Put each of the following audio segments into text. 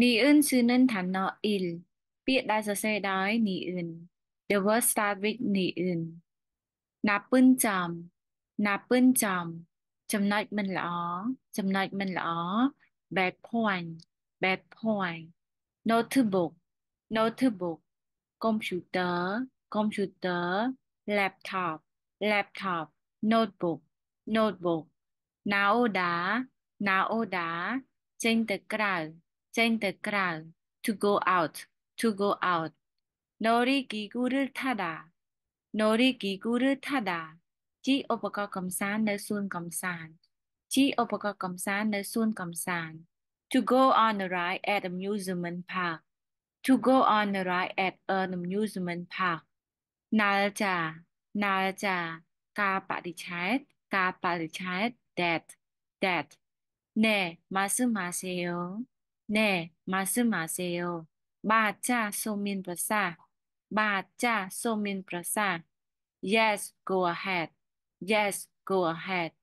นนนนนีีออออืื่่ซ้้เาิยได니은쓰는단어일삐다นีอื่น The word start with 니은나쁜점나쁜점ចំណុចមិនល្អចំណុចមិនល្อ bad point bad point notebook notebook computer computer laptop laptop notebook notebook ណៅដាណៅដាចេញទៅក្រៅ Change the ground to go out, to go out. Nori giguru tada. Nori giguru tada. Chi opaka komsan ne sun komsan. Chi opaka komsan ne sun komsan. To go on a ride at a amusement park. To go on a ride at an amusement park. Nalja, nalja, ka parichat, ka chat. that, that. Ne, masu maseo. 네, 말씀하세요. 맞아, 소민박사. 소민 소민박사. Yes, go ahead. Yes, go ahead.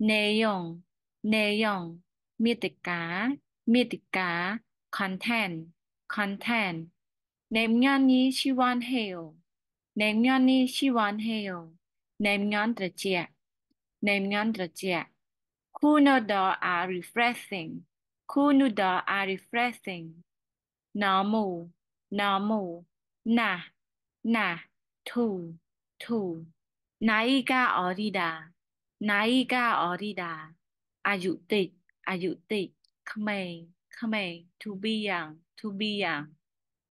내용, 내용, 미디가, 미디가, content, content. 냉면이 시원해요. 냉면이 시원해요. 냉면 들지야. 냉면 들지야. Cool noodles are refreshing. Kunuda are refreshing. Namu, namu, na, na, tu, tu. Naika orida, naika orida. Ayutik, ayutik. Kame, kame. To be young, to be young.